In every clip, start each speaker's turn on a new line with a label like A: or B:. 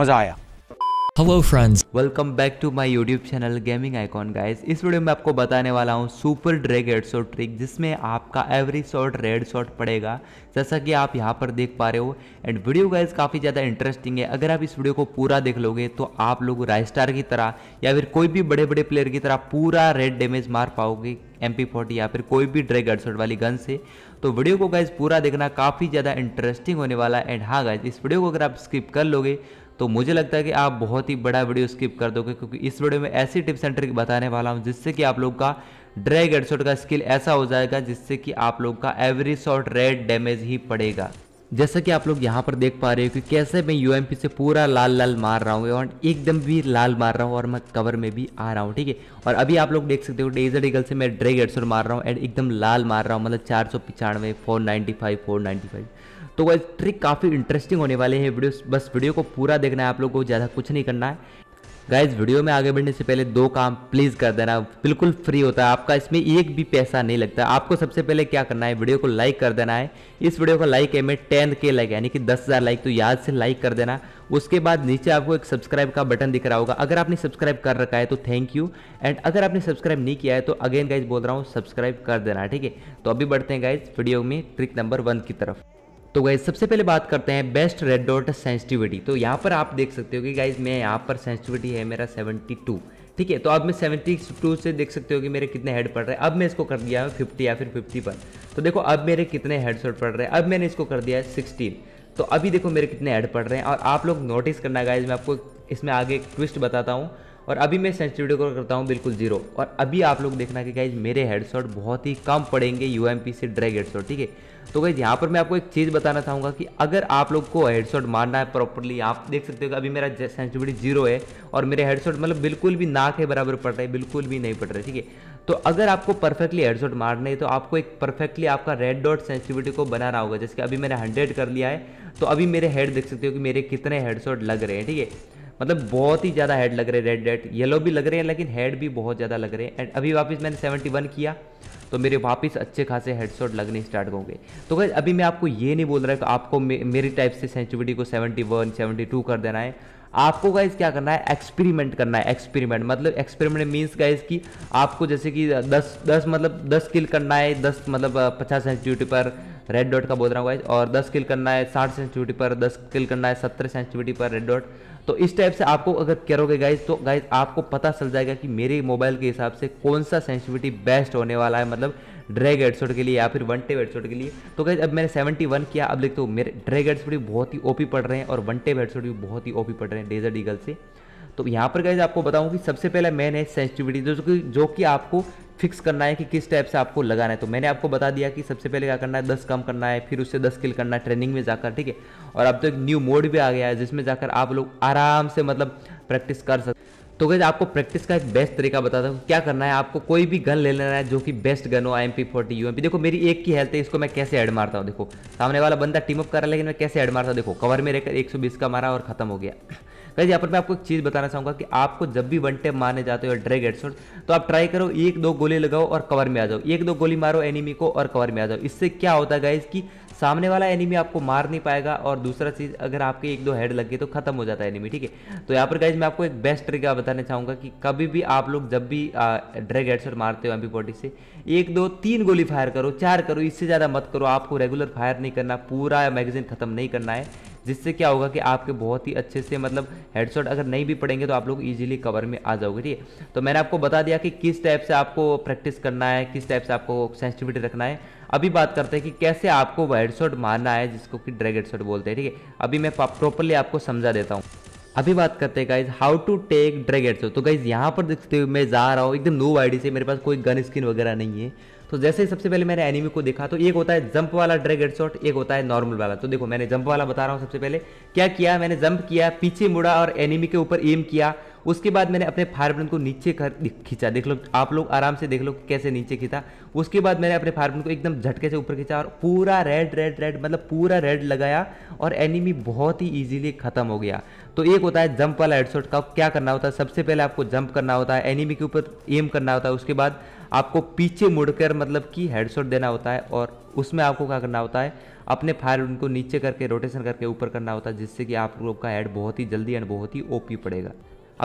A: मज़ा आया hello friends welcome back to my YouTube channel gaming icon guys इस video में आपको बताने वाला हूं super drag head shot trick जिसमें आपका एवरी शॉट रेड शॉट पड़ेगा जैसा कि आप यहां पर देख पा रहे हो एंड वीडियो गाइस काफ़ी ज़्यादा इंटरेस्टिंग है अगर आप इस वीडियो को पूरा देख लोगे तो आप लोग स्टार की तरह या फिर कोई भी बड़े बड़े प्लेयर की तरह पूरा रेड डैमेज मार पाओगे एम पी फोर्टी या फिर कोई भी ड्रैग हेडसेट वाली गन से तो वीडियो को गाइज पूरा देखना काफ़ी ज़्यादा इंटरेस्टिंग होने वाला है एंड हाँ गाइज इस वीडियो को अगर आप स्किप कर लोगे तो मुझे लगता है कि आप बहुत ही बड़ा वीडियो स्किप कर दोगे क्योंकि इस वीडियो में ऐसी टिप्स एंड ट्रिक बताने वाला हूँ जिससे कि आप लोग का ड्रैग हेडशॉट का स्किल ऐसा हो जाएगा जिससे कि आप लोग का एवरी शॉट रेड डैमेज ही पड़ेगा जैसा कि आप लोग यहाँ पर देख पा रहे हो कि कैसे मैं यू से पूरा लाल लाल मार रहा हूँ और एकदम भी लाल मार रहा हूँ और मैं कवर में भी आ रहा हूँ ठीक है और अभी आप लोग देख सकते हो डेजर डिगल से मैं ड्रैग हेडशॉट मार रहा हूँ एंड एकदम लाल मार रहा हूँ मतलब चार सौ पिचानवे four ninety five four ninety five तो वह ट्रिक काफ़ी इंटरेस्टिंग होने वाले हैं वीडियो बस वीडियो को पूरा देखना है आप लोग को ज़्यादा कुछ नहीं करना है गाइज वीडियो में आगे बढ़ने से पहले दो काम प्लीज़ कर देना बिल्कुल फ्री होता है आपका इसमें एक भी पैसा नहीं लगता आपको सबसे पहले क्या करना है वीडियो को लाइक कर देना है इस वीडियो को लाइक है में टेन के लाइक यानी कि दस हज़ार लाइक तो याद से लाइक कर देना उसके बाद नीचे आपको एक सब्सक्राइब का बटन दिख रहा होगा अगर आपने सब्सक्राइब कर रखा है तो थैंक यू एंड अगर आपने सब्सक्राइब नहीं किया है तो अगेन गाइज बोल रहा हूँ सब्सक्राइब कर देना ठीक है तो अभी बढ़ते हैं गाइज वीडियो में ट्रिक नंबर वन की तरफ तो गाइज सबसे पहले बात करते हैं बेस्ट रेड डॉट सेंसिटिविटी तो यहाँ पर आप देख सकते हो कि गाइज मैं यहाँ पर सेंसिटिविटी है मेरा 72 ठीक है तो अब मैं 72 से देख सकते हो कि मेरे कितने हेड पड़ रहे हैं अब मैं इसको कर दिया हूँ फिफ्टी या फिर 50 पर तो देखो अब मेरे कितने शॉट पड़ रहे हैं अब मैंने इसको कर दिया है सिक्सटीन तो अभी देखो मेरे कितने हेड पड़ रहे हैं और आप लोग नोटिस करना गाइज मैं आपको इसमें आगे एक ट्विस्ट बताता हूँ और अभी मैं सेंसिटिविटी को करता हूँ बिल्कुल जीरो और अभी आप लोग देखना कि गाइज मेरे हेडशॉट बहुत ही कम पड़ेंगे यू से ड्रैग हेडशॉट ठीक है तो गाइज यहाँ पर मैं आपको एक चीज़ बताना चाहूँगा कि अगर आप लोग को हेडशॉट मारना है प्रॉपरली आप देख सकते हो कि अभी मेरा सेंसिटिविटी जीरो है और मेरे हेडशॉट मतलब बिल्कुल भी ना के बराबर पड़ रहा है बिल्कुल भी नहीं पड़ रहा ठीक है तो अगर आपको परफेक्टली हेडशॉट मारना है तो आपको एक परफेक्टली आपका रेड डॉट सेंसिटिविटी को बनाना होगा जैसे कि अभी मैंने हंड्रेड कर लिया है तो अभी मेरे हेड देख सकते हो कि मेरे कितने हेडशॉट लग रहे हैं ठीक है मतलब बहुत ही ज़्यादा हेड लग रहे रेड रेड येलो भी लग रहे हैं लेकिन हेड भी बहुत ज़्यादा लग रहे हैं एंड अभी वापस मैंने 71 किया तो मेरे वापस अच्छे खासे हेडशॉट लगने स्टार्ट होंगे तो गैस अभी मैं आपको ये नहीं बोल रहा कि आपको मे, मेरी टाइप से सेंचुरी को 71, 72 कर देना है आपको गाइज क्या करना है एक्सपेरिमेंट करना है एक्सपेरिमेंट मतलब एक्सपेरिमेंट मीन्स का कि आपको जैसे कि दस दस मतलब दस किल करना है दस मतलब पचास सेंचुरी पर रेड डॉट का बोल रहा हूँ गाइज और 10 किल करना है 60 सेंचुरी पर 10 किल करना है 70 सेंचुरी पर रेड डॉट तो इस टाइप से आपको अगर करोगे गाइज तो गाइज आपको पता चल जाएगा कि मेरे मोबाइल के हिसाब से कौन सा सेंसिटिविटी बेस्ट होने वाला है मतलब ड्रैग एडसोट के लिए या फिर वन टेप एडसोट के लिए तो गाइज अब मैंने 71 किया अब देखते हो मेरे ड्रैग एडसोट भी बहुत ही ओपी पड़ रहे हैं और वन टेप एडसोट भी बहुत ही ओपी पड़ रहे हैं डेजर्ट ईगल से तो यहाँ पर गाइज आपको बताऊँ कि सबसे पहले मैन है सेंसिटिविटी जो कि जो कि आपको फिक्स करना है कि किस टाइप से आपको लगाना है तो मैंने आपको बता दिया कि सबसे पहले क्या करना है दस कम करना है फिर उससे दस किल करना है ट्रेनिंग में जाकर ठीक है और अब तो एक न्यू मोड भी आ गया है जिसमें जाकर आप लोग आराम से मतलब प्रैक्टिस कर सकते तो गैस आपको प्रैक्टिस का एक बेस्ट तरीका बताता हूँ क्या करना है आपको कोई भी गन ले लेना है जो कि बेस्ट गन हो आई M P forty U M P देखो मेरी एक की हेल्थ है इसको मैं कैसे ऐड मारता हूँ देखो सामने वाला बंदा टीम अप कर रहा है लेकिन मैं कैसे ऐड मारता हूँ देखो कवर में रहकर एक सौ बीस का मारा और खत्म हो गया वैसे यहाँ पर मैं आपको एक चीज़ बताना चाहूँगा कि आपको जब भी वन टेप मारने जाते हो ड्रैग हेडशॉट तो आप ट्राई करो एक दो गोली लगाओ और कवर में आ जाओ एक दो गोली मारो एनिमी को और कवर में आ जाओ इससे क्या होता है गाइज कि सामने वाला एनिमी आपको मार नहीं पाएगा और दूसरा चीज़ अगर आपके एक दो हेड लग गए तो खत्म हो जाता है एनिमी ठीक है तो यहाँ पर गाइज मैं आपको एक बेस्ट तरीका बताना चाहूँगा कि कभी भी आप लोग जब भी ड्रैग हेडशॉट मारते हो एमपी बॉडी से एक दो तीन गोली फायर करो चार करो इससे ज़्यादा मत करो आपको रेगुलर फायर नहीं करना पूरा मैगजीन खत्म नहीं करना है जिससे क्या होगा कि आपके बहुत ही अच्छे से मतलब हेडशॉट अगर नहीं भी पड़ेंगे तो आप लोग ईजिली कवर में आ जाओगे ठीक है तो मैंने आपको बता दिया कि किस टाइप से आपको प्रैक्टिस करना है किस टाइप से आपको सेंसिटिविटी रखना है अभी बात करते हैं कि कैसे आपको हेडशॉट मारना है जिसको कि ड्रैग हेडशॉट बोलते हैं ठीक है अभी मैं प्रॉपरली आपको समझा देता हूँ अभी बात करते हैं guys how to take drag headshot तो गाइज यहाँ पर देखते हुए मैं जा रहा हूँ एकदम नो आईडी से मेरे पास कोई गन स्किन वगैरह नहीं है तो जैसे ही सबसे पहले मैंने एनिमी को देखा तो एक होता है जंप वाला ड्रैग हेडशॉट एक होता है नॉर्मल वाला तो देखो मैंने जंप वाला बता रहा हूँ सबसे पहले क्या किया मैंने जंप किया पीछे मुड़ा और एनिमी के ऊपर एम किया उसके बाद मैंने अपने फायर ब्रन को नीचे कर खींचा देख लो आप लोग आराम से देख लो कैसे नीचे खींचा उसके बाद मैंने अपने फायर ब्रन को एकदम झटके से ऊपर खींचा और पूरा रेड रेड रेड मतलब पूरा रेड लगाया और एनिमी बहुत ही ईजिली खत्म हो गया तो एक होता है जंप वाला हेडसोट का क्या करना होता है सबसे पहले आपको जंप करना होता है एनिमी के ऊपर एम करना होता है उसके बाद आपको पीछे मुड़कर मतलब कि हेडसोट देना होता है और उसमें आपको क्या करना होता है अपने फायर उनको नीचे करके रोटेशन करके ऊपर करना होता है जिससे कि आप लोग का हेड बहुत ही जल्दी एंड बहुत ही ओपी पड़ेगा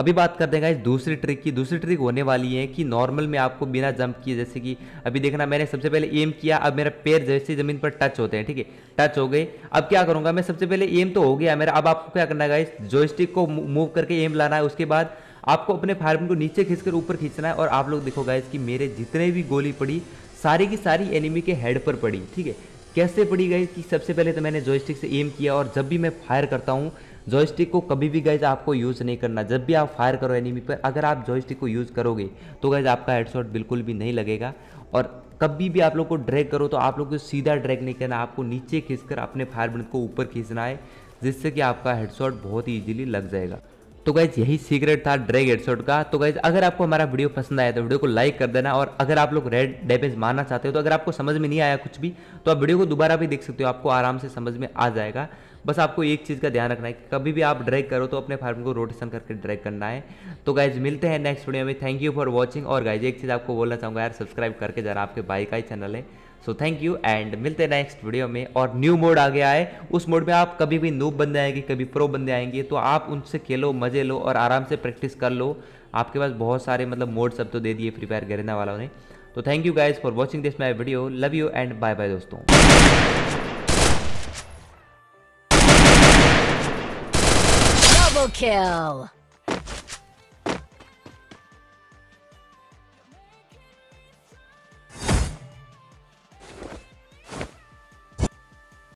A: अभी बात करते हैं गाइज दूसरी ट्रिक की दूसरी ट्रिक होने वाली है कि नॉर्मल में आपको बिना जंप किए जैसे कि अभी देखना मैंने सबसे पहले एम किया अब मेरा पैर जैसे ज़मीन पर टच होते हैं ठीक है टच हो गए अब क्या करूँगा मैं सबसे पहले एम तो हो गया मेरा अब आपको क्या करना है इस जॉयस्टिक को मूव करके एम लाना है उसके बाद आपको अपने फायरमैन को नीचे खींचकर ऊपर खींचना है और आप लोग देखो गाइज मेरे जितने भी गोली पड़ी सारी की सारी एनिमी के हेड पर पड़ी ठीक है कैसे पड़ी गई कि सबसे पहले तो मैंने जॉयस्टिक से एम किया और जब भी मैं फायर करता हूँ जॉयस्टिक को कभी भी गैज आपको यूज़ नहीं करना जब भी आप फायर करो एनिमी पर अगर आप जॉयस्टिक को यूज़ करोगे तो गैज आपका हेडशॉट बिल्कुल भी नहीं लगेगा और कभी भी आप लोग को ड्रैग करो तो आप लोग को सीधा ड्रैग नहीं करना आपको नीचे खींचकर अपने फायर ब्रेंथ को ऊपर खींचना है जिससे कि आपका हेडसॉट बहुत ही ईजिली लग जाएगा तो गैज यही सीक्रेट था ड्रैग हेडसॉट का तो गैज अगर आपको हमारा वीडियो पसंद आया तो वीडियो को लाइक कर देना और अगर आप लोग रेड डैमेज मारना चाहते हो तो अगर आपको समझ में नहीं आया कुछ भी तो आप वीडियो को दोबारा भी देख सकते हो आपको आराम से समझ में आ जाएगा बस आपको एक चीज़ का ध्यान रखना है कि कभी भी आप ड्रैग करो तो अपने फार्म को रोटेशन करके ड्रैग करना है तो गाइज मिलते हैं नेक्स्ट वीडियो में थैंक यू फॉर वॉचिंग और गाइज एक चीज़ आपको बोलना चाहूँगा यार सब्सक्राइब करके जरा आपके भाई का ही चैनल है सो थैंक यू एंड मिलते हैं नेक्स्ट वीडियो में और न्यू मोड आ गया है उस मोड में आप कभी भी नूब बंदे आएंगे कभी प्रो बंदे आएंगे तो आप उनसे खेलो मजे लो और आराम से प्रैक्टिस कर लो आपके पास बहुत सारे मतलब मोड सब तो दे दिए फ्री फायर गरेना वालों ने तो thank you guys for watching this my video love you and bye bye दोस्तों kill!